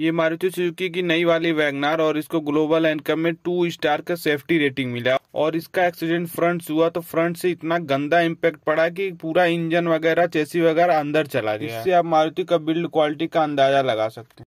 ये मारुति सुजुकी की नई वाली वैगनार और इसको ग्लोबल इनकम में टू स्टार का सेफ्टी रेटिंग मिला और इसका एक्सीडेंट फ्रंट से हुआ तो फ्रंट से इतना गंदा इम्पैक्ट पड़ा कि पूरा इंजन वगैरह चेसी वगैरह अंदर चला गया इससे आप मारुति का बिल्ड क्वालिटी का अंदाजा लगा सकते हैं